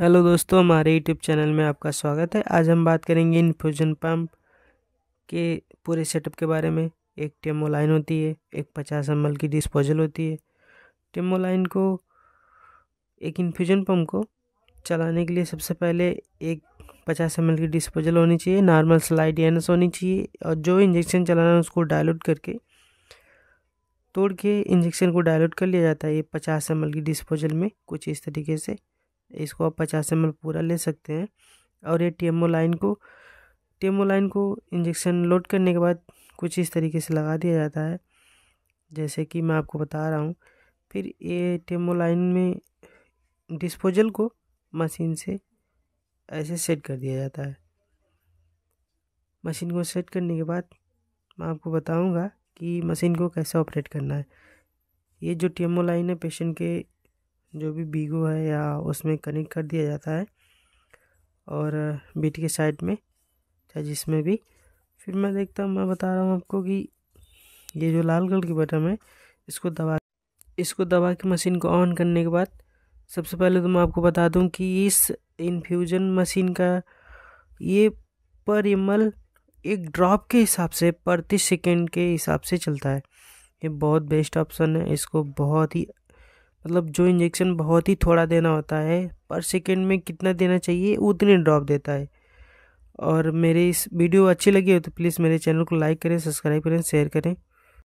hello दोस्तों हमारे YouTube channel में आपका स्वागत है आज हम बात करेंगे इन्फ्यूजन पंप के पूरे सेटअप के बारे में एक लाइन होती है एक पचास एम की डिस्पोजल होती है लाइन को एक इन्फ्यूजन पंप को चलाने के लिए सबसे पहले एक पचास एम की डिस्पोजल होनी चाहिए नॉर्मल स्लाइड एनस होनी चाहिए और जो इंजेक्शन चलाना है उसको डायलूट करके तोड़ के इंजेक्शन को डायलूट कर लिया जाता है ये पचास एम की डिस्पोजल में कुछ इस तरीके से इसको आप पचास एम पूरा ले सकते हैं और ये लाइन को लाइन को इंजेक्शन लोड करने के बाद कुछ इस तरीके से लगा दिया जाता है जैसे कि मैं आपको बता रहा हूँ फिर ये लाइन में डिस्पोजल को मशीन से ऐसे सेट कर दिया जाता है मशीन को सेट करने के बाद मैं आपको बताऊँगा कि मशीन को कैसे ऑपरेट करना है ये जो लाइन है पेशेंट के जो भी बीगो है या उसमें कनेक्ट कर दिया जाता है और बीट के साइड में चाहे जिसमें भी फिर मैं देखता हूँ मैं बता रहा हूँ आपको कि ये जो लाल कलर की बटन है इसको दबा इसको दबा के मशीन को ऑन करने के बाद सबसे पहले तो मैं आपको बता दूँ कि इस इन्फ्यूजन मशीन का ये पर एक ड्रॉप के हिसाब से प्रति सेकेंड के हिसाब से चलता है ये बहुत बेस्ट ऑप्शन है इसको बहुत ही मतलब जो इंजेक्शन बहुत ही थोड़ा देना होता है पर सेकेंड में कितना देना चाहिए उतनी ड्रॉप देता है और मेरे इस वीडियो अच्छी लगी हो तो प्लीज़ मेरे चैनल को लाइक करें सब्सक्राइब करें शेयर करें